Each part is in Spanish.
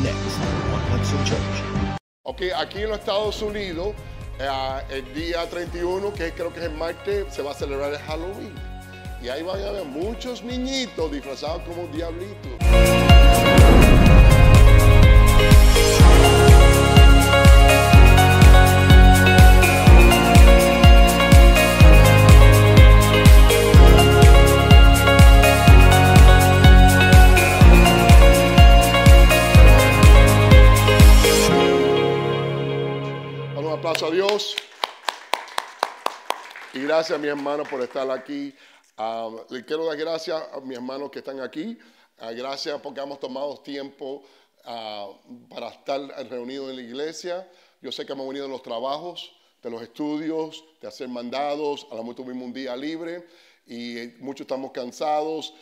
next Ok, aquí en los Estados Unidos, eh, el día 31, que creo que es el martes, se va a celebrar el Halloween. Y ahí van a ver muchos niñitos disfrazados como diablitos. Gracias a Dios. Y gracias a mis hermanos por estar aquí. Ah, le quiero dar gracias a mis hermanos que están aquí. Ah, gracias porque hemos tomado tiempo ah, para estar reunidos en la iglesia. Yo sé que hemos venido de los trabajos, de los estudios, de hacer mandados. A la mejor tuvimos un día libre y eh, muchos estamos cansados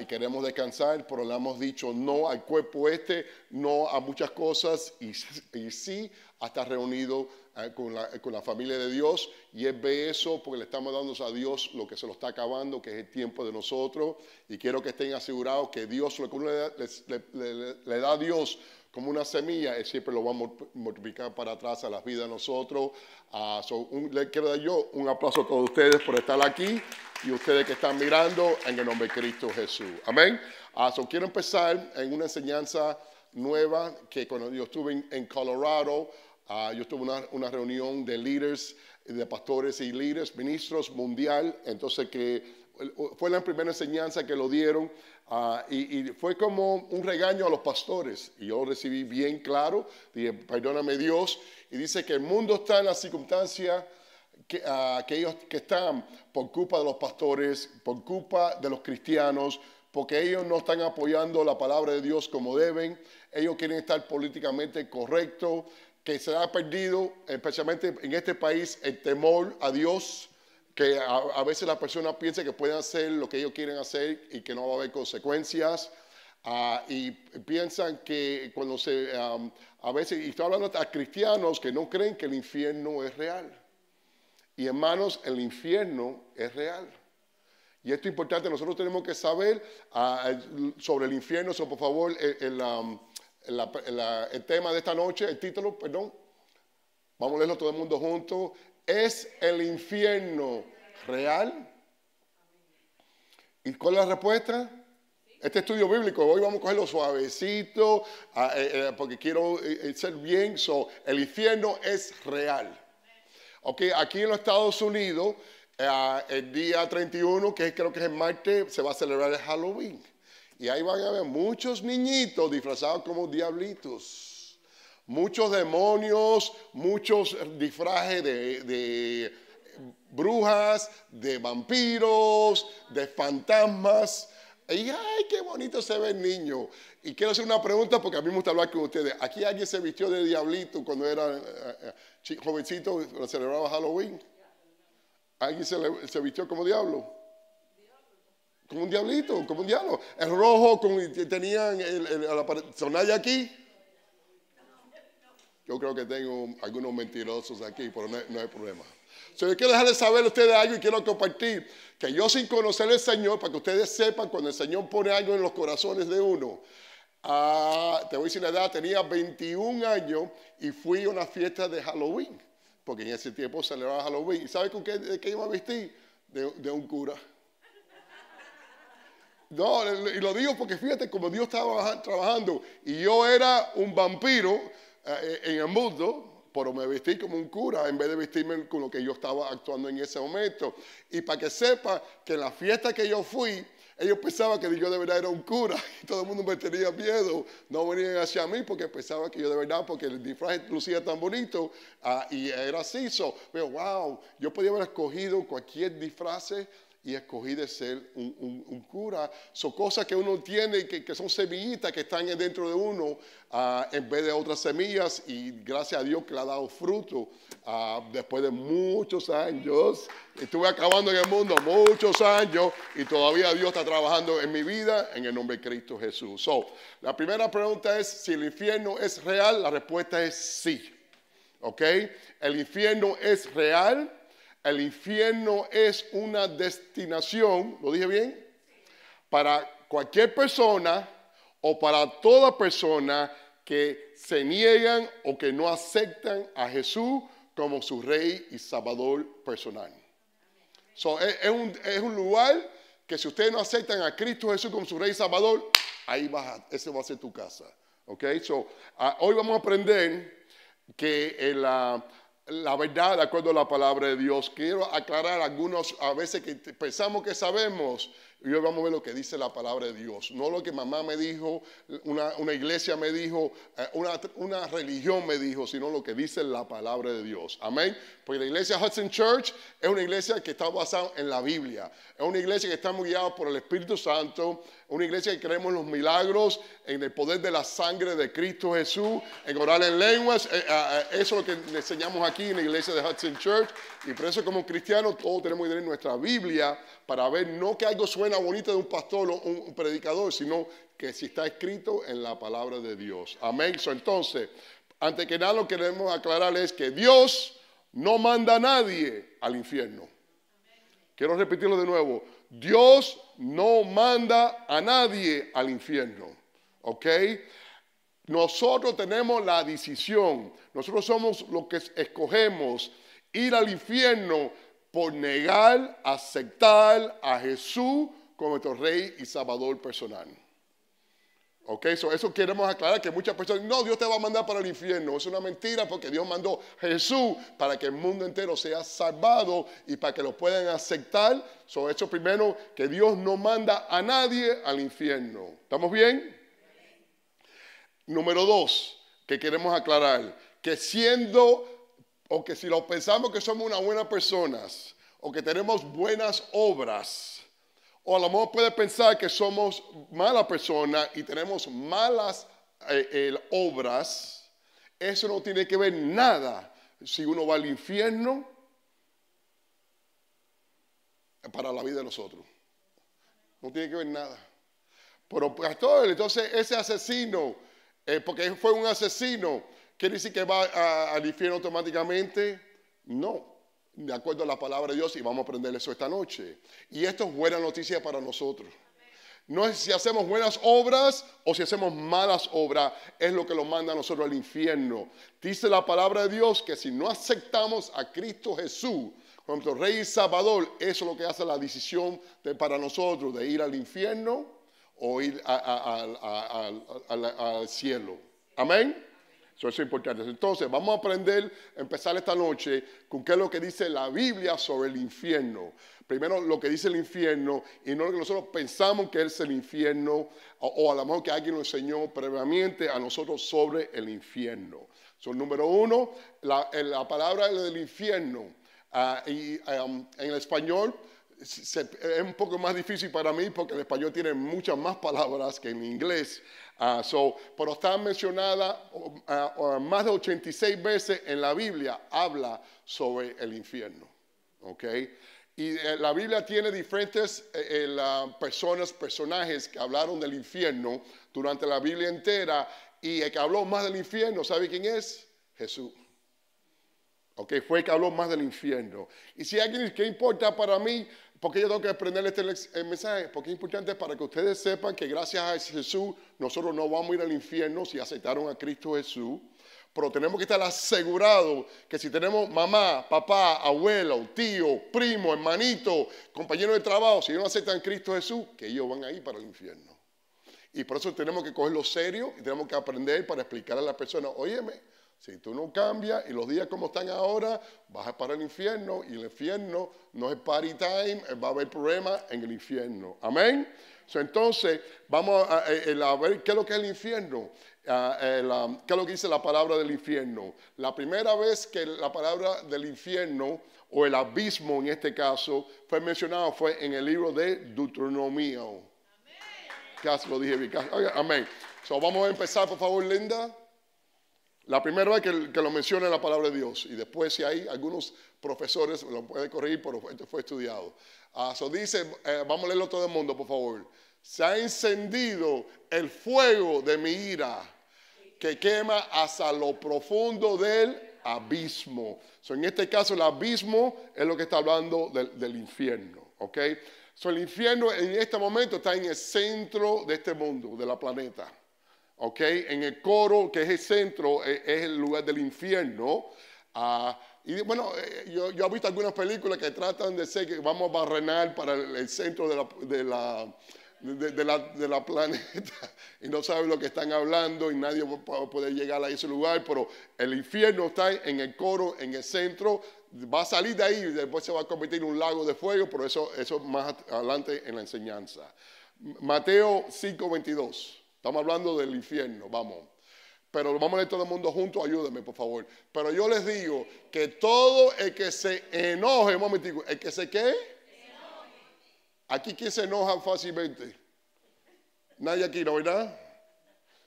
y queremos descansar, pero le hemos dicho no al cuerpo este, no a muchas cosas y, y sí a estar reunido eh, eh, con, la, familia de Dios y es ve eso porque le estamos dando a Dios lo que se lo está acabando, que es el tiempo de nosotros y quiero que estén asegurados que Dios, lo que uno le da, a Dios como una semilla, él siempre lo va a multiplicar para atrás a las vidas de nosotros. Ah, le quiero dar yo un aplauso a todos ustedes por estar aquí y ustedes que están mirando en el nombre de Cristo Jesús. Amén. Ah, quiero empezar en una enseñanza nueva que cuando yo estuve en Colorado, Ah, yo tuve una, una, reunión de líderes, de pastores y líderes, ministros mundial, entonces que fue la primera enseñanza que lo dieron ah, y, fue como un regaño a los pastores y yo recibí bien claro, dije, perdóname Dios, y dice que el mundo está en la circunstancia que, ah, que ellos están por culpa de los pastores, por culpa de los cristianos, porque ellos no están apoyando la palabra de Dios como deben, ellos quieren estar políticamente correctos, que se ha perdido, especialmente en este país, el temor a Dios, que a, veces las personas piensa que puede hacer lo que ellos quieren hacer y que no va a haber consecuencias. Ah, y piensan que cuando se, a veces, y estoy hablando a cristianos que no creen que el infierno es real. Y hermanos, el infierno es real. Y esto es importante, nosotros tenemos que saber ah, sobre el infierno, por favor, el, el tema de esta noche, el título, perdón, vamos a leerlo todo el mundo juntos, ¿es el infierno real? ¿Y cuál es la respuesta? Este estudio bíblico, hoy vamos a cogerlo suavecito, ah, eh, eh, porque quiero eh, ser bien, el infierno es real. Ok, aquí en los Estados Unidos, ah, el día 31, que creo que es el martes, se va a celebrar el Halloween. Y ahí van a ver muchos niñitos disfrazados como diablitos, muchos demonios, muchos disfrajes de, brujas, de vampiros, de fantasmas. Y ay, qué bonito se ve el niño. Y quiero hacer una pregunta porque a mí me gusta hablar con ustedes. ¿Aquí alguien se vistió de diablito cuando era eh, eh, jovencito, cuando celebraba Halloween? ¿Alguien se, se vistió como diablo? como un diablito, como un diablo. El rojo con, tenían el, el, la aquí. Yo creo que tengo algunos mentirosos aquí, pero no, hay problema. So, yo quiero dejarles saber a ustedes algo y quiero compartir que yo sin conocer al Señor, para que ustedes sepan cuando el Señor pone algo en los corazones de uno. Ah, te voy a decir la edad, tenía 21 años y fui a una fiesta de Halloween, porque en ese tiempo se celebraba Halloween. ¿Y sabes con qué, qué iba a vestir? De, de un cura. No, y lo digo porque fíjate como Dios estaba trabajando. Y yo era un vampiro eh, en el mundo, pero me vestí como un cura en vez de vestirme con lo que yo estaba actuando en ese momento. Y para que sepa que en la fiesta que yo fui, ellos pensaban que yo de verdad era un cura y todo el mundo me tenía miedo. No venían hacia mí porque pensaban que yo de verdad, porque el disfraz lucía tan bonito ah, y era así. So, pero wow, yo podía haber escogido cualquier disfraz y escogí de ser un, cura. Son cosas que uno tiene, que, son semillitas que están dentro de uno ah, en vez de otras semillas y gracias a Dios que le ha dado fruto ah, después de muchos años. Estuve acabando en el mundo muchos años y todavía Dios está trabajando en mi vida en el nombre de Cristo Jesús. So, la primera pregunta es si el infierno es real. La respuesta es sí. ¿Ok? El infierno es real el infierno es una destinación, ¿lo dije bien? Para cualquier persona o para toda persona que se niegan o que no aceptan a Jesús como su rey y salvador personal. es, un, lugar que si ustedes no aceptan a Cristo Jesús como su rey y salvador, ahí va, ese va a ser tu casa. Okay? So, hoy vamos a aprender que eh, la la la verdad de acuerdo a la palabra de Dios. Quiero aclarar algunos a veces que pensamos que sabemos, y hoy vamos a ver lo que dice la palabra de Dios. No lo que mamá me dijo, una, iglesia me dijo, eh, una, una, religión me dijo, sino lo que dice la palabra de Dios. Amén. Porque la iglesia Hudson Church es una iglesia que está basada en la Biblia. Es una iglesia que está muy guiada por el Espíritu Santo. Una iglesia que creemos en los milagros, en el poder de la sangre de Cristo Jesús, en orar en lenguas. Eh, eh, eso es lo que enseñamos aquí en la iglesia de Hudson Church. Y por eso como cristianos todos tenemos que tener nuestra Biblia para ver no que algo suene bonita de un pastor o un predicador, sino que si está escrito en la palabra de Dios. Amén. entonces, antes que nada lo que queremos aclarar es que Dios no manda a nadie al infierno. Quiero repetirlo de nuevo. Dios no manda a nadie al infierno. ¿Ok? Nosotros tenemos la decisión. Nosotros somos los que escogemos ir al infierno por negar, aceptar a Jesús como nuestro Rey y Salvador personal. Ok, eso queremos aclarar que muchas personas, no, Dios te va a mandar para el infierno. Es una mentira porque Dios mandó Jesús para que el mundo entero sea salvado y para que lo puedan aceptar. So, eso primero, que Dios no manda a nadie al infierno. ¿Estamos bien? Número dos, que queremos aclarar, que siendo, o que si lo pensamos que somos unas buenas personas, o que tenemos buenas obras, o a lo mejor puede pensar que somos Malas personas y tenemos malas eh, eh, obras. Eso no tiene que ver nada si uno va al infierno para la vida de nosotros. No tiene que ver nada. Pero pastor, entonces ese asesino, eh, porque fue un asesino, ¿quiere decir que va al infierno automáticamente? No de acuerdo a la palabra de Dios y vamos a aprender eso esta noche. Y esto es buena noticia para nosotros. No es si hacemos buenas obras o si hacemos malas obras, es lo que nos manda a nosotros al infierno. Dice la palabra de Dios que si no aceptamos a Cristo Jesús como nuestro Rey y Salvador, eso es lo que hace la decisión para nosotros de ir al infierno o ir al cielo. Amén. Eso es importante. Entonces, vamos a aprender, empezar esta noche con qué es lo que dice la Biblia sobre el infierno. Primero, lo que dice el infierno y no lo que nosotros pensamos que es el infierno o, a lo mejor que alguien nos enseñó previamente a nosotros sobre el infierno. Son número uno, la, palabra del infierno. Ah, y en el español es un poco más difícil para mí porque el español tiene muchas más palabras que en inglés. Ah, pero está mencionada ah, ah, más de 86 veces en la Biblia, habla sobre el infierno. Okay? Y eh, la Biblia tiene diferentes eh, eh, personas, personajes que hablaron del infierno durante la Biblia entera. Y el que habló más del infierno, ¿sabe quién es? Jesús que fue el que habló más del infierno. Y si alguien dice, ¿qué importa para mí? Porque yo tengo que aprender este eh, mensaje? Porque es importante para que ustedes sepan que gracias a Jesús nosotros no vamos a ir al infierno si aceptaron a Cristo Jesús. Pero tenemos que estar asegurados que si tenemos mamá, papá, abuelo, tío, primo, hermanito, compañero de trabajo, si ellos no aceptan a Cristo Jesús, que ellos van a ir para el infierno. Y por eso tenemos que cogerlo serio y tenemos que aprender para explicar a las personas, óyeme, si tú no cambias y los días como están ahora, vas para el infierno y el infierno no es party time, eh, va a haber problemas en el infierno. Amén. entonces, vamos eh, eh, a, ver qué es lo que es el infierno, ah, qué es lo que dice la palabra del infierno. La primera vez que la palabra del infierno o el abismo en este caso fue mencionado fue en el libro de Deuteronomio. Amén. Casi lo dije bien. amén. vamos a empezar, por favor, Linda. La primera vez que, lo menciona es la palabra de Dios, y después si hay algunos profesores, lo pueden corregir, pero esto fue estudiado. Ah, dice, eh, vamos a leerlo todo el mundo, por favor. Se ha encendido el fuego de mi ira, que quema hasta lo profundo del abismo. en este caso, el abismo es lo que está hablando del, infierno, ¿ok? el infierno en este momento está en el centro de este mundo, de la planeta. En el coro, que es el centro, eh, es, el lugar del infierno. Ah, y bueno, eh, yo, he visto algunas películas que tratan de ser que vamos a barrenar para el, centro de la, de la planeta y no saben lo que están hablando y nadie va a poder llegar a ese lugar, pero el infierno está en el coro, en el centro, va a salir de ahí y después se va a convertir en un lago de fuego, pero eso, eso más adelante en la enseñanza. Mateo 5:22. Estamos hablando del infierno, vamos. Pero vamos a leer todo el mundo junto, ayúdenme por favor. Pero yo les digo que todo el que se enoje, un momento, el que se qué? Aquí quién se enoja fácilmente. Nadie aquí, ¿no verdad?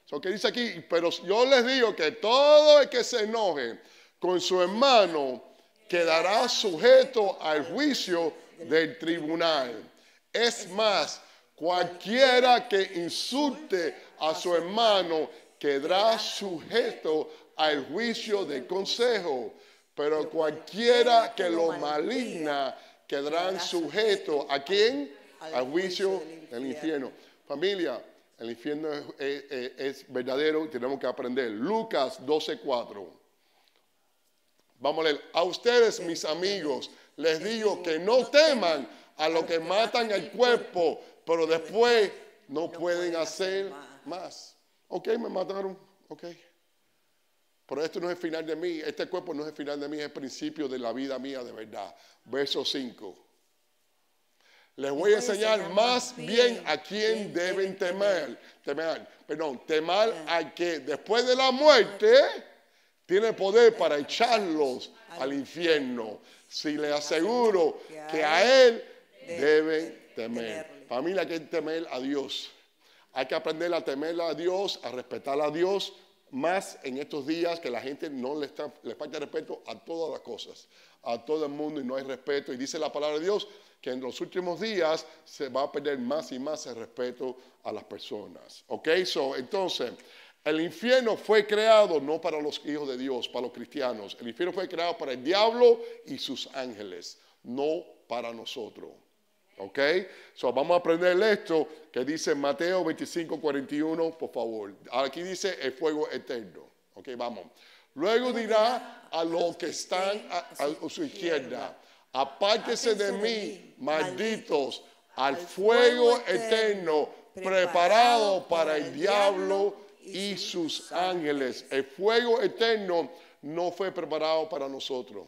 Eso que dice aquí, pero yo les digo que todo el que se enoje con su hermano quedará sujeto al juicio del tribunal. Es más, cualquiera que insulte a su hermano quedará sujeto al juicio del consejo, pero cualquiera que lo maligna quedará sujeto a quién? Al juicio del infierno. Familia, el infierno es, verdadero y tenemos que aprender. Lucas 12:4. Vamos a leer. A ustedes, mis amigos, les digo que no teman a los que matan el cuerpo, pero después no pueden hacer más. Ok, me mataron, ok. Pero esto no es el final de mí, este cuerpo no es el final de mí, es el principio de la vida mía de verdad. Verso 5. Les voy a enseñar más bien a quién deben temer. Temer, perdón, temer al que después de la muerte tiene poder para echarlos al infierno. Si les aseguro que a él deben temer. Familia, que temer a Dios. Hay que aprender a temer a Dios, a respetar a Dios, más en estos días que la gente no le, está, falta respeto a todas las cosas, a todo el mundo y no hay respeto. Y dice la palabra de Dios que en los últimos días se va a perder más y más el respeto a las personas. ¿Ok? entonces, el infierno fue creado no para los hijos de Dios, para los cristianos. El infierno fue creado para el diablo y sus ángeles, no para nosotros. ¿Ok? So, vamos a aprender esto que dice Mateo 25, 41, por favor. Aquí dice el fuego eterno. ¿Ok? Vamos. Luego dirá a los que están a, a su izquierda, apártese de mí, malditos, al fuego eterno preparado para el diablo y sus ángeles. El fuego eterno no fue preparado para nosotros.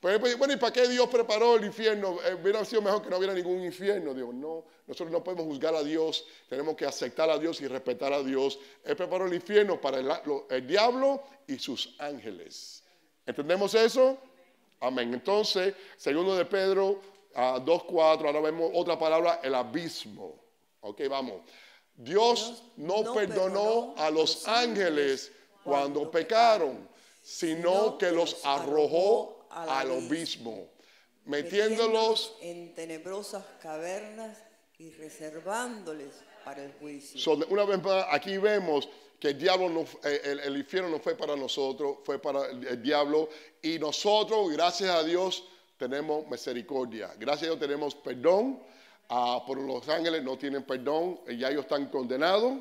Pues, pues, bueno, ¿y para qué Dios preparó el infierno? Eh, hubiera sido mejor que no hubiera ningún infierno. Dios, no, nosotros no podemos juzgar a Dios, tenemos que aceptar a Dios y respetar a Dios. Él preparó el infierno para el, diablo y sus ángeles. ¿Entendemos eso? Amén. Entonces, segundo de Pedro 2.4, ahora vemos otra palabra, el abismo. Ok, vamos. Dios, no, perdonó, a los ángeles cuando pecaron, sino que los arrojó al, al metiéndolos en tenebrosas cavernas y reservándoles para el juicio. una vez más, aquí vemos que el diablo, eh, el, infierno no fue para nosotros, fue para el, diablo. Y nosotros, gracias a Dios, tenemos misericordia. Gracias a Dios tenemos perdón. Ah, por los ángeles no tienen perdón, ya ellos están condenados.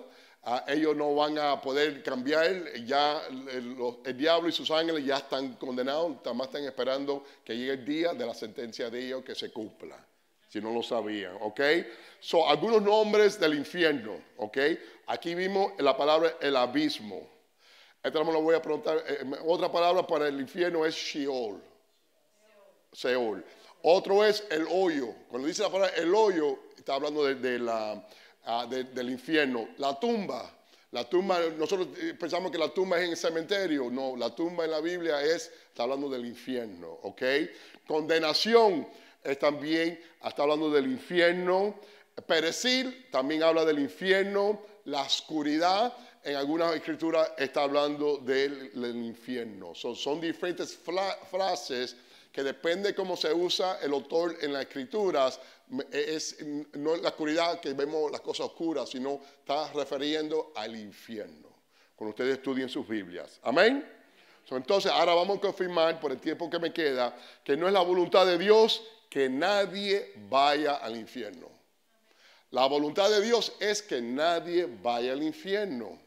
Ah, ellos no van a poder cambiar, eh, ya eh, el, diablo y sus ángeles ya están condenados, nada más están esperando que llegue el día de la sentencia de ellos que se cumpla, si no lo sabían, ¿ok? Son algunos nombres del infierno, ¿ok? Aquí vimos la palabra el abismo. Esta me lo voy a preguntar, eh, otra palabra para el infierno es Sheol, Seol. Otro es el hoyo. Cuando dice la palabra el hoyo, está hablando de la Ah, del infierno. La tumba. La tumba, nosotros eh, pensamos que la tumba es en el cementerio. No, la tumba en la Biblia es, está hablando del infierno, ¿ok? Condenación es también, está hablando del infierno. Perecir también habla del infierno. La oscuridad en algunas escrituras está hablando del, infierno. son diferentes frases que depende cómo se usa el autor en las escrituras, e, es no la oscuridad que vemos las cosas oscuras, sino está refiriendo al infierno. Cuando ustedes estudien sus Biblias. Amén. Entonces, ahora vamos a confirmar por el tiempo que me queda que no es la voluntad de Dios que nadie vaya al infierno. La voluntad de Dios es que nadie vaya al infierno.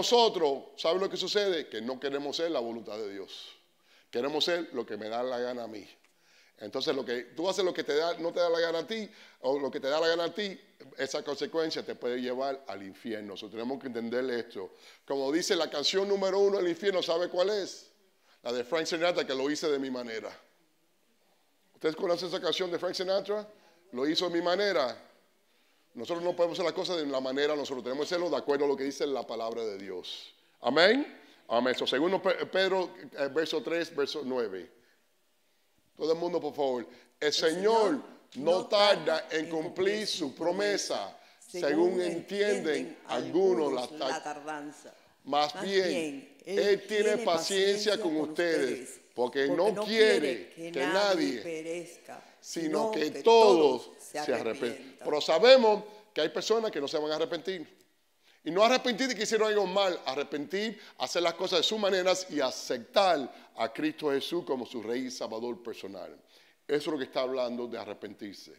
nosotros, ¿saben lo que sucede? Que no queremos ser la voluntad de Dios. Queremos ser lo que me da la gana a mí. Entonces, lo que tú haces lo que te da, no te da la gana a ti, o lo que te da la gana a ti, esa consecuencia te puede llevar al infierno. Nosotros tenemos que entender esto. Como dice la canción número uno del infierno, ¿sabe cuál es? La de Frank Sinatra, que lo hice de mi manera. ¿Ustedes conocen esa canción de Frank Sinatra? Lo hizo de mi manera. Nosotros no podemos hacer las cosas de la manera, nosotros tenemos que hacerlo de acuerdo a lo que dice la palabra de Dios. Amén. Amén. Según segundo Pedro, eh, verso 3, verso 9. Todo el mundo, por favor. El Señor no tarda en cumplir su promesa, según entienden algunos la tardanza. Más bien, Él tiene paciencia con ustedes porque, no, quiere que, nadie perezca, sino que, todos, se arrepientan. Pero sabemos que hay personas que no se van a arrepentir. Y no arrepentir de que hicieron algo mal, arrepentir, hacer las cosas de sus maneras y aceptar a Cristo Jesús como su Rey y Salvador personal. Eso es lo que está hablando de arrepentirse.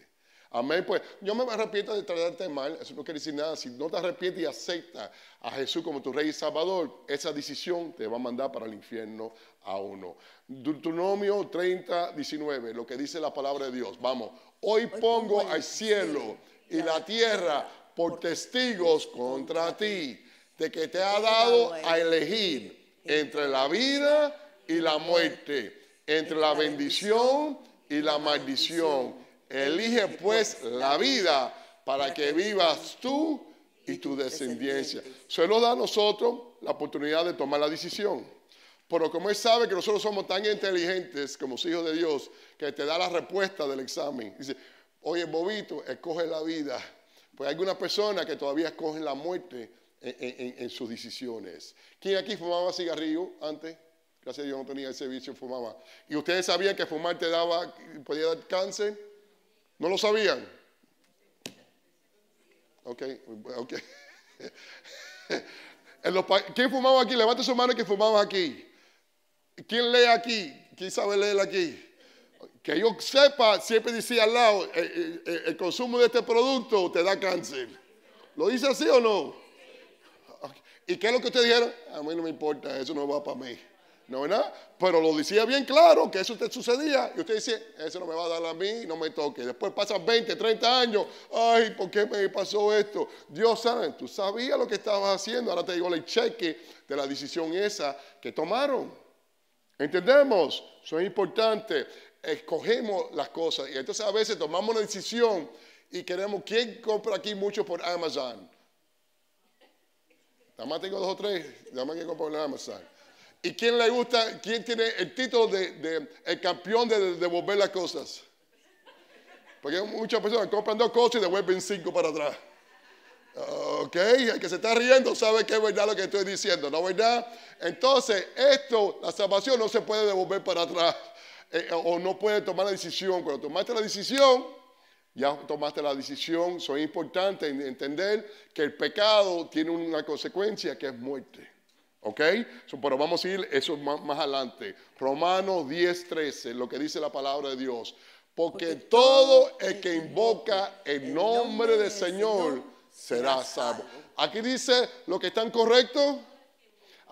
Amén. Pues yo me arrepiento de tratarte mal. Eso no quiere decir nada. Si no te arrepientes y aceptas a Jesús como tu Rey y Salvador, esa decisión te va a mandar para el infierno a uno. Deuteronomio 30, 19, lo que dice la palabra de Dios. Vamos, hoy, pongo, al cielo y la tierra por testigos contra ti, de que te ha dado a elegir entre la vida y la muerte, entre la bendición y la maldición Elige pues la vida para que vivas tú y tu descendencia. Se nos da a nosotros la oportunidad de tomar la decisión. Pero como Él sabe que nosotros somos tan inteligentes como hijos de Dios, que te da la respuesta del examen. Dice, oye, Bobito, escoge la vida. Pues hay algunas personas que todavía escoge la muerte en, en sus decisiones. ¿Quién aquí fumaba cigarrillo antes? Gracias a Dios no tenía ese vicio, fumaba. ¿Y ustedes sabían que fumar te daba, podía dar cáncer? ¿No lo sabían? Ok, ok. ¿Quién fumaba aquí? Levante su mano que fumaba aquí. ¿Quién lee aquí? ¿Quién sabe leer aquí? Que yo sepa, siempre decía al lado, eh, eh, eh, el, consumo de este producto te da cáncer. ¿Lo dice así o no? ¿Y qué es lo que ustedes dijeron? A mí no me importa, eso no va para mí. ¿No verdad? Pero lo decía bien claro que eso te sucedía. Y usted dice, eso no me va a dar a mí, no me toque. Después pasan 20, 30 años. Ay, ¿por qué me pasó esto? Dios sabe, tú sabías lo que estabas haciendo. Ahora te digo el cheque de la decisión esa que tomaron. ¿Entendemos? Eso es importante. Escogemos las cosas. Y entonces a veces tomamos una decisión y queremos, ¿quién compra aquí mucho por Amazon? Nada más tengo dos o tres, nada más que comprar por Amazon. ¿Y quién le gusta, quién tiene el título de, el campeón de devolver las cosas? Porque muchas personas compran dos cosas y devuelven cinco para atrás. Ok, el que se está riendo sabe que es verdad lo que estoy diciendo, ¿no es verdad? Entonces, esto, la salvación no se puede devolver para atrás eh, o no puede tomar la decisión. Cuando tomaste la decisión, ya tomaste la decisión. Soy es importante entender que el pecado tiene una consecuencia que es muerte. ¿Ok? pero vamos a ir eso más, adelante. Romanos 10.13 lo que dice la palabra de Dios. Porque, todo el que invoca el nombre del Señor será salvo. Aquí dice lo que están correcto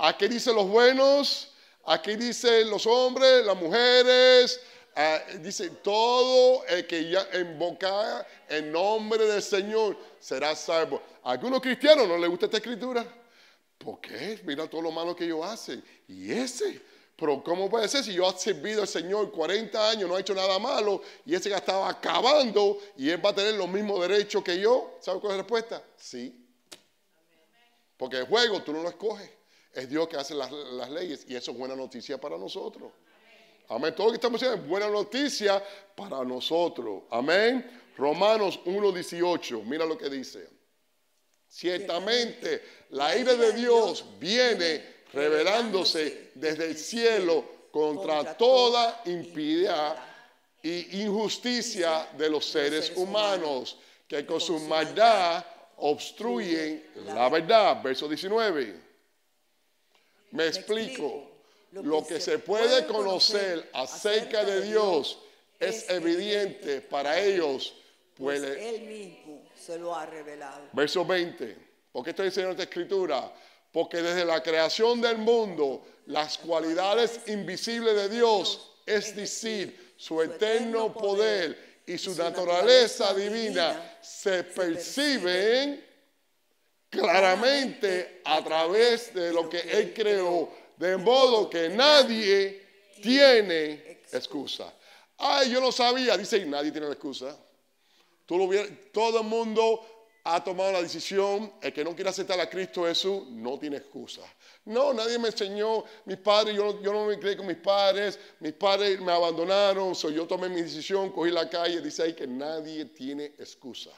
Aquí dice los buenos. Aquí dice los hombres, las mujeres. Ah, dice, todo el que ya invoca el nombre del Señor será salvo. A algunos cristianos no les gusta esta escritura. ¿Por qué? Mira todo lo malo que ellos hacen. Y ese, pero ¿cómo puede ser si yo he servido al Señor 40 años, no he hecho nada malo y ese ya estaba acabando y él va a tener los mismos derechos que yo? ¿Sabe cuál es la respuesta? Sí. Porque el juego tú no lo escoges. Es Dios que hace las, las leyes y eso es buena noticia para nosotros. Amén. Todo lo que estamos haciendo es buena noticia para nosotros. Amén. Romanos 1.18. Mira lo que dice. Ciertamente, la ira de Dios viene revelándose desde el cielo contra toda impiedad y injusticia de los seres humanos que con su maldad obstruyen la verdad. Verso 19. Me explico. Lo que se puede conocer acerca de Dios es evidente para ellos pues pues él mismo se lo ha revelado. Verso 20. ¿Por qué estoy diciendo esta escritura? Porque desde la creación del mundo, las cualidades invisibles de Dios, es decir, su eterno poder y su naturaleza divina, se perciben claramente a través de lo que Él creó, de modo que nadie tiene excusa. Ay, ah, yo no sabía, dice, nadie tiene la excusa todo el mundo ha tomado la decisión, el que no quiere aceptar a Cristo Jesús no tiene excusa. No, nadie me enseñó, mis padres, yo, no me creí con mis padres, mis padres me abandonaron, yo tomé mi decisión, cogí la calle, dice ahí que nadie tiene excusa.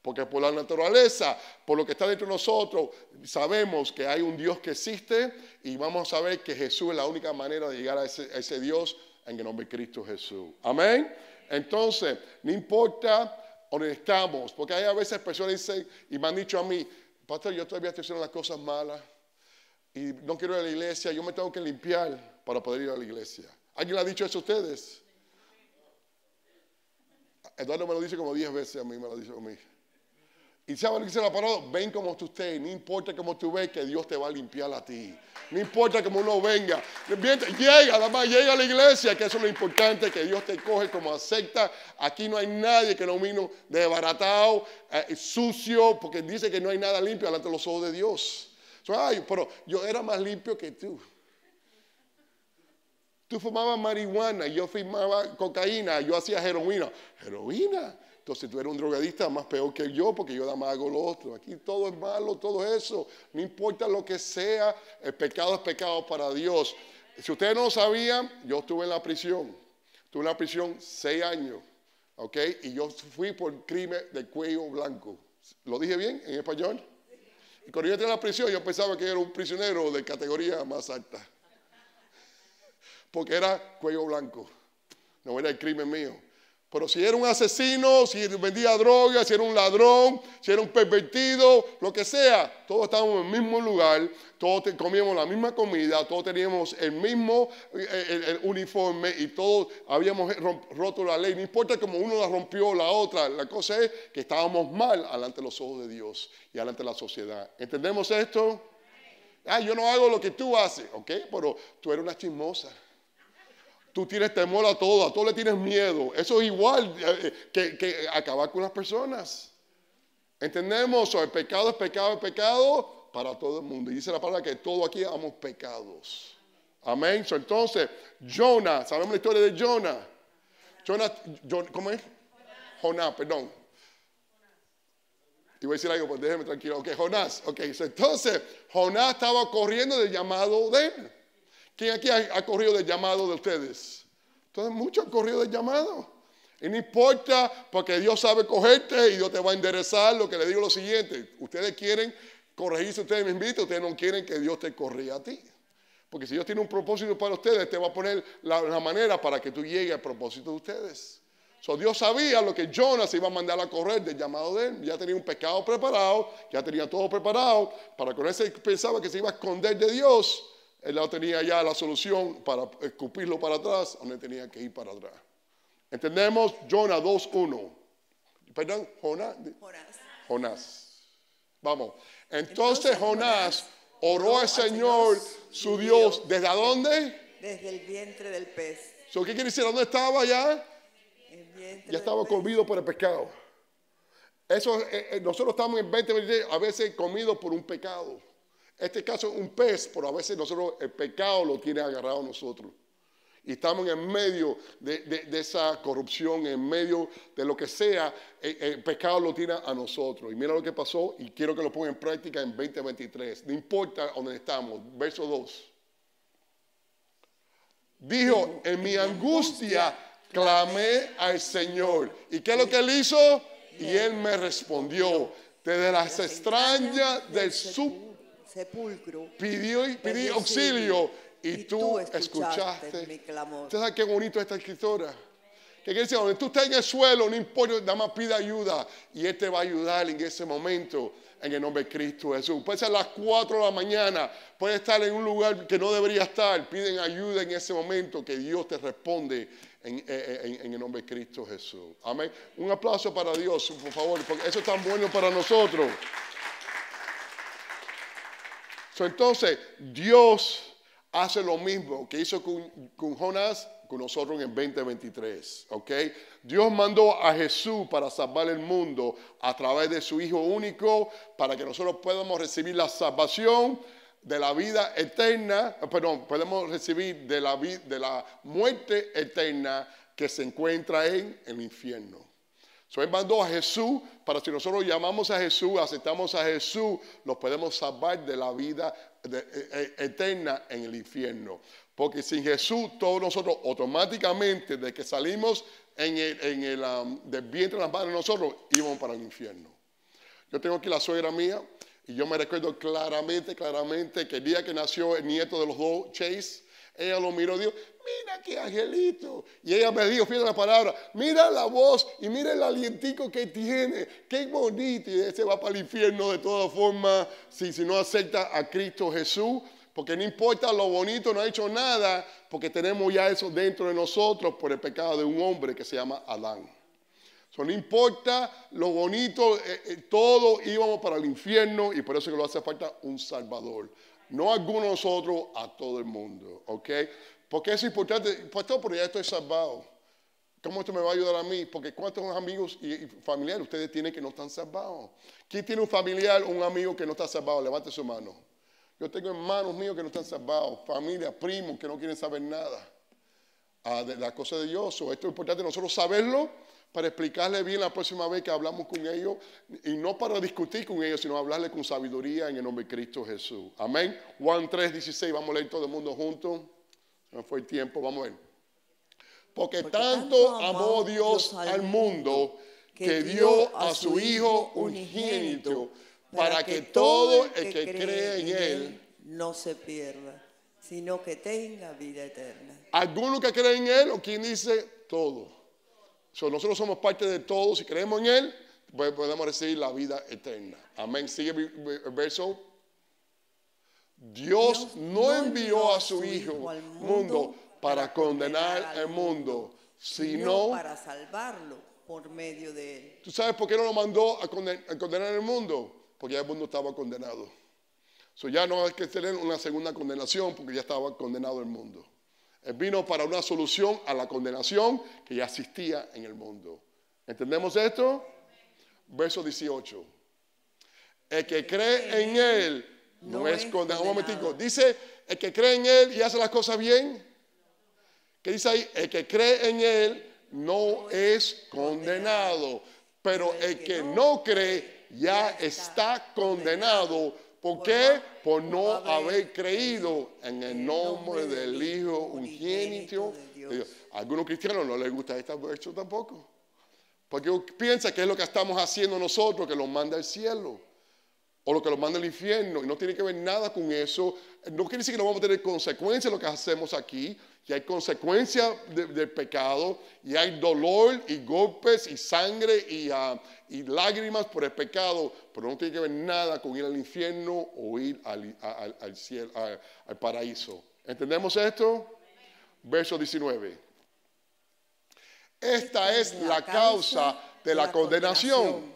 Porque por la naturaleza, por lo que está dentro de nosotros, sabemos que hay un Dios que existe y vamos a saber que Jesús es la única manera de llegar a ese Dios en el nombre de Cristo Jesús. Amén. Entonces, no importa honestamos, porque hay a veces personas dicen, y me han dicho a mí, pastor, yo todavía estoy haciendo las cosas malas y no quiero ir a la iglesia, yo me tengo que limpiar para poder ir a la iglesia. ¿Alguien le ha dicho eso a ustedes? Eduardo me lo dice como 10 veces a mí, me lo dice a mí. Y sabe lo que dice la palabra, ven como tú estés, no importa cómo tú ves, que Dios te va a limpiar a ti. No importa cómo uno venga. Llega, nada más llega a la iglesia, que eso es lo importante, que Dios te coge como acepta. Aquí no hay nadie que no vino desbaratado, eh, sucio, porque dice que no hay nada limpio delante de los ojos de Dios. pero yo era más limpio que tú. Tú fumabas marihuana, yo fumaba cocaína, yo hacía heroína. Heroína. Entonces tú eres un drogadista más peor que yo porque yo nada más hago lo otro. Aquí todo es malo, todo eso. No importa lo que sea, el pecado es pecado para Dios. Si ustedes no sabían, yo estuve en la prisión. Estuve en la prisión seis años. ¿Ok? Y yo fui por crimen de cuello blanco. ¿Lo dije bien en español? Y cuando yo entré en la prisión, yo pensaba que era un prisionero de categoría más alta. Porque era cuello blanco. No era el crimen mío. Pero si era un asesino, si vendía drogas, si era un ladrón, si era un pervertido, lo que sea, todos estábamos en el mismo lugar, todos comíamos la misma comida, todos teníamos el mismo eh, uniforme y todos habíamos roto la ley. No importa cómo uno la rompió o la otra, la cosa es que estábamos mal de los ojos de Dios y de la sociedad. ¿Entendemos esto? Ah, yo no hago lo que tú haces, ok, pero tú eres una chismosa. Tú tienes temor a todo, a todo le tienes miedo. Eso es igual eh, eh, que, acabar con las personas. ¿Entendemos? el pecado es pecado, es pecado para todo el mundo. Y dice la palabra que todos aquí amamos pecados. Amén. entonces, Jonah, sabemos la historia de Jonah. Jonah, ¿cómo es? Jonah, perdón. Y voy a decir algo, pues déjeme tranquilo. Ok, Jonás. Ok, entonces, Jonás estaba corriendo del llamado de él. ¿Quién aquí ha, corrido de llamado de ustedes? Entonces, muchos han corrido de llamado. Y no importa, porque Dios sabe cogerte y Dios te va a enderezar. Lo que le digo lo siguiente: ustedes quieren corregirse ustedes mismos. ustedes no quieren que Dios te corrija a ti. Porque si Dios tiene un propósito para ustedes, te va a poner la, manera para que tú llegues al propósito de ustedes. So, Dios sabía lo que Jonas iba a mandar a correr del llamado de él. Ya tenía un pecado preparado, ya tenía todo preparado. Para con se pensaba que se iba a esconder de Dios. Él no tenía ya la solución para escupirlo para atrás, donde tenía que ir para atrás. Entendemos Jonás 2.1. Perdón, Jonás. Jonás. Vamos. Entonces, Jonás oró al Señor, su Dios, ¿desde dónde? Desde el vientre del pez. So, ¿Qué quiere decir? ¿Dónde estaba ya? ya estaba comido por el pecado. Eso, eh, eh, nosotros estamos en 20, 20 a veces comidos por un pecado este caso es un pez, pero a veces nosotros el pecado lo tiene agarrado a nosotros. Y estamos en medio de, esa corrupción, en medio de lo que sea, el, pecado lo tiene a nosotros. Y mira lo que pasó, y quiero que lo ponga en práctica en 2023. No importa dónde estamos. Verso 2. Dijo, en mi angustia clamé al Señor. ¿Y qué es lo que él hizo? Y él me respondió. Desde las extrañas del su sepulcro, pidió, pidió auxilio y, tú escuchaste, mi clamor. ¿Usted qué bonito esta escritora? Que decir, donde tú estás en el suelo, no importa, nada más pide ayuda y Él te va a ayudar en ese momento en el nombre de Cristo Jesús. Puede ser a las 4 de la mañana, puede estar en un lugar que no debería estar, piden ayuda en ese momento que Dios te responde en, eh, eh, en, en el nombre de Cristo Jesús. Amén. Un aplauso para Dios, por favor, porque eso es tan bueno para nosotros entonces, Dios hace lo mismo que hizo con, con Jonás, con nosotros en el 2023. ¿okay? Dios mandó a Jesús para salvar el mundo a través de su Hijo único, para que nosotros podamos recibir la salvación de la vida eterna, eh, perdón, podemos recibir de la, de la muerte eterna que se encuentra en el infierno. So, él mandó a Jesús para si nosotros llamamos a Jesús, aceptamos a Jesús, nos podemos salvar de la vida e, e, eterna en el infierno. Porque sin Jesús, todos nosotros automáticamente, de que salimos en el, en del vientre de las madres, nosotros íbamos para el infierno. Yo tengo aquí la suegra mía y yo me recuerdo claramente, claramente que el día que nació el nieto de los dos, Chase, ella lo miró y dijo, mira qué angelito. Y ella me dijo, fíjate la palabra, mira la voz y mira el alientico que tiene, qué bonito. Y ese va para el infierno de todas formas si, no acepta a Cristo Jesús. Porque no importa lo bonito, no ha hecho nada, porque tenemos ya eso dentro de nosotros por el pecado de un hombre que se llama Adán. no importa lo bonito, eh, eh, todos íbamos para el infierno y por eso que lo hace falta un Salvador no a algunos otros, a todo el mundo, ¿ok? Porque es importante, todo porque ya estoy salvado. ¿Cómo esto me va a ayudar a mí? Porque ¿cuántos amigos y familiares ustedes tienen que no están salvados? ¿Quién tiene un familiar o un amigo que no está salvado? Levante su mano. Yo tengo hermanos míos que no están salvados, familia, primos que no quieren saber nada ah, La de las cosas de Dios. Esto es importante nosotros saberlo para explicarle bien la próxima vez que hablamos con ellos y no para discutir con ellos, sino hablarle con sabiduría en el nombre de Cristo Jesús. Amén. Juan 3, 16, vamos a leer todo el mundo juntos. No fue el tiempo, vamos a ver. Porque, tanto, amó Dios, al mundo que dio a su Hijo un unigénito para que todo el que cree en Él no se pierda, sino que tenga vida eterna. ¿Alguno que cree en Él o quién dice todo? So, nosotros somos parte de todos y creemos en Él, pues podemos recibir la vida eterna. Amén. Sigue el verso. Dios no envió a su Hijo al mundo para condenar al mundo, sino para salvarlo por medio de Él. ¿Tú sabes por qué no lo mandó a condenar el mundo? Porque ya el mundo estaba condenado. So ya no hay que tener una segunda condenación porque ya estaba condenado el mundo vino para una solución a la condenación que ya existía en el mundo. ¿Entendemos esto? Verso 18. El que cree en Él no, es condenado. Un Dice, el que cree en Él y hace las cosas bien. ¿Qué dice ahí? El que cree en Él no, es condenado. Pero el que no cree ya está condenado ¿Por, qué? Por no haber creído en el nombre del Hijo Ungénito de A algunos cristianos no les gusta este hecho tampoco. Porque piensa que es lo que estamos haciendo nosotros, que lo manda el cielo o lo que lo manda al infierno, y no tiene que ver nada con eso. No quiere decir que no vamos a tener consecuencias de lo que hacemos aquí, Y hay consecuencias del pecado, y hay dolor, y golpes, y sangre, ah, y, lágrimas por el pecado, pero no tiene que ver nada con ir al infierno o ir al, cielo, al paraíso. ¿Entendemos esto? Verso 19. Esta es la causa de la condenación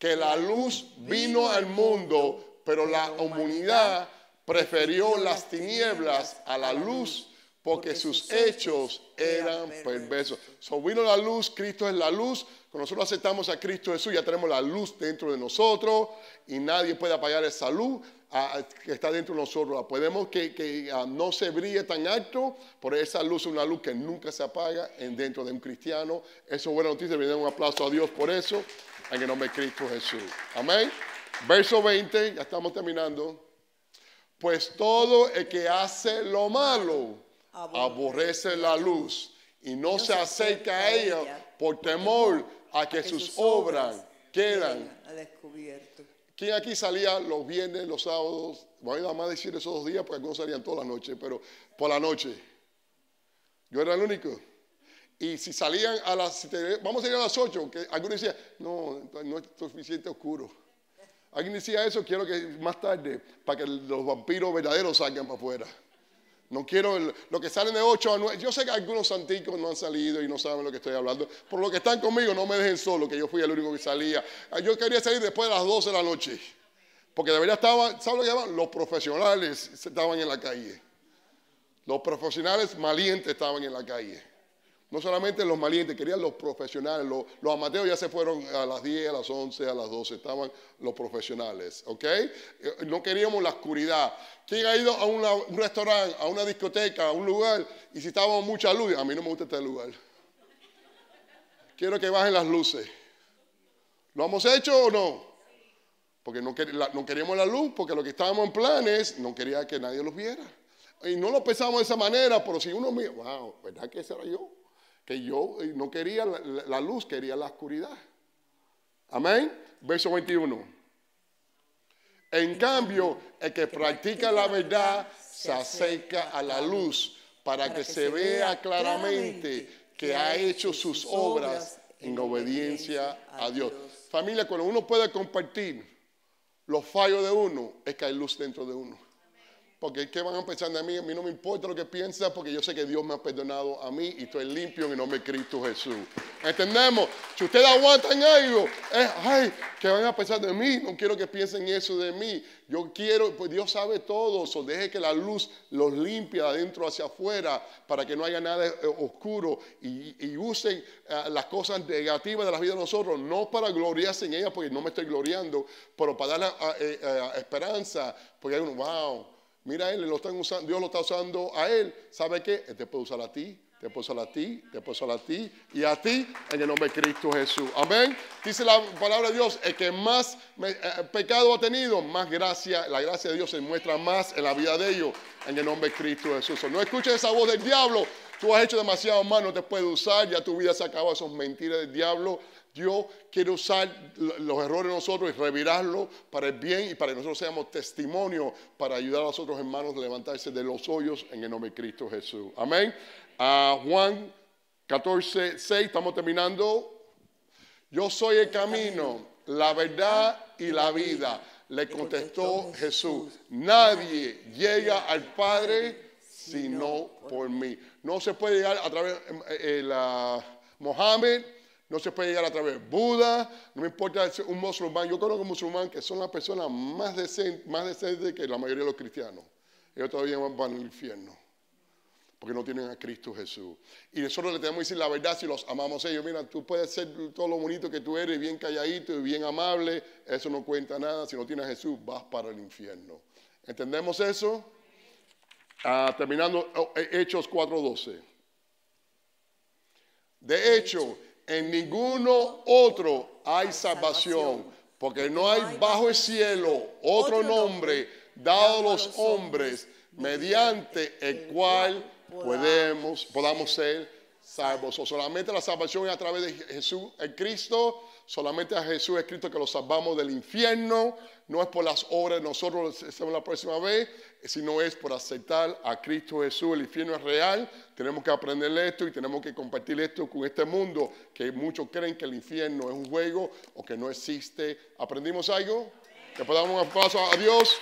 que la luz vino al mundo, pero la humanidad prefirió las tinieblas a la luz porque sus hechos eran perversos. So vino la luz, Cristo es la luz. Cuando nosotros aceptamos a Cristo Jesús, ya tenemos la luz dentro de nosotros y nadie puede apagar esa luz que está dentro de nosotros. Podemos que, no se brille tan alto, pero esa luz es una luz que nunca se apaga en, dentro de un cristiano. Eso es buena noticia, le un aplauso a Dios por eso. En el nombre de Cristo Jesús. Amén. Verso 20, ya estamos terminando. Pues todo el que hace lo malo aborrece la luz y no se acerca a ella por temor a que sus obras quedan descubierto. ¿Quién aquí salía los viernes, los sábados? Voy a nada más decir esos dos días porque algunos salían todas las noches, pero por la noche. Yo era el único. Y si salían a las, vamos a ir a las 8, que algunos decían, no, no es suficiente oscuro. Alguien decía eso, quiero que más tarde, para que los vampiros verdaderos salgan para afuera. No quiero los lo que salen de 8 a 9. Yo sé que algunos santicos no han salido y no saben lo que estoy hablando. Por lo que están conmigo, no me dejen solo, que yo fui el único que salía. Ah, yo quería salir después de las 12 de la noche. Porque de verdad estaban, ¿saben lo que llaman? Los profesionales estaban en la calle. Los profesionales malientes estaban en la calle. No solamente los malientes, querían los profesionales. Los, los amateos ya se fueron a las 10, a las 11, a las 12. Estaban los profesionales, ¿ok? Eh, no queríamos la oscuridad. ¿Quién ha ido a un restaurante, a una discoteca, a un lugar y si estábamos mucha luz? A mí no me gusta este lugar. Quiero que bajen las luces. ¿Lo hemos hecho o no? Porque no, queríamos la luz, porque lo que estábamos en planes no quería que nadie los viera. Y no lo pensamos de esa manera, pero si uno mira, wow, ¿verdad que ese era yo? que yo no quería la, la luz, quería la oscuridad. Amén. Verso 21. En cambio, el que practica la verdad se acerca a la luz para que se vea claramente que ha hecho sus obras en obediencia a Dios. Familia, cuando uno puede compartir los fallos de uno, es que hay luz dentro de uno. Porque ¿qué van a pensar de mí? A mí no me importa lo que piensan. porque yo sé que Dios me ha perdonado a mí y estoy limpio en el nombre de Cristo Jesús. ¿Entendemos? Si ustedes aguantan algo, ay, ¿qué van a pensar de mí? No quiero que piensen eso de mí. Yo quiero, pues Dios sabe todo. eso deje que la luz los limpie adentro hacia afuera para que no haya nada eh, oscuro y, y usen eh, las cosas negativas de la vida de nosotros, no para gloriarse en ellas porque no me estoy gloriando, pero para dar ah, eh, esperanza porque hay uno, wow Mira, él lo están Dios lo está usando a él. ¿Sabe qué? Él te puede usar a ti, te puede usar a ti, te puede usar a ti y a ti en el nombre de Cristo Jesús. Amén. Dice la palabra de Dios, el que más eh, eh, pecado ha tenido, más gracia, la gracia de Dios se muestra más en la vida de ellos en el nombre de Cristo Jesús. No escuches esa voz del diablo. Tú has hecho demasiado mal, no te puede usar, ya tu vida se acabó, esos mentiras del diablo. Dios quiere usar los errores de nosotros y revirarlos para el bien y para que nosotros seamos testimonio para ayudar a los otros hermanos a levantarse de los hoyos en el nombre de Cristo Jesús. Amén. Juan 14, 6, estamos terminando. Yo soy el camino, la verdad y la vida. Le contestó Jesús, nadie llega al Padre sino por mí. No se puede llegar a través de eh, eh, Mohammed no se puede llegar a través de Buda, no importa si un musulmán. Yo conozco musulmán que son las personas más decentes, más decentes que la mayoría de los cristianos. Ellos todavía van al infierno porque no tienen a Cristo Jesús. Y nosotros les tenemos que decir la verdad si los amamos ellos. Mira, tú puedes ser todo lo bonito que tú eres, bien calladito y bien amable. Eso no cuenta nada. Si no tienes a Jesús, vas para el infierno. ¿Entendemos eso? Ah, terminando oh, eh, Hechos 4.12. De hecho, en ninguno otro hay salvación, porque no hay bajo el cielo otro nombre dado a los hombres mediante el cual podemos, podamos ser salvos. O solamente la salvación es a través de Jesús, el Cristo Solamente a Jesús es Cristo que lo salvamos del infierno. No es por las obras, nosotros hacemos la próxima vez, sino es por aceptar a Cristo Jesús. El infierno es real. Tenemos que aprender esto y tenemos que compartir esto con este mundo, que muchos creen que el infierno es un juego o que no existe. ¿Aprendimos algo? Que podamos un aplauso a Dios.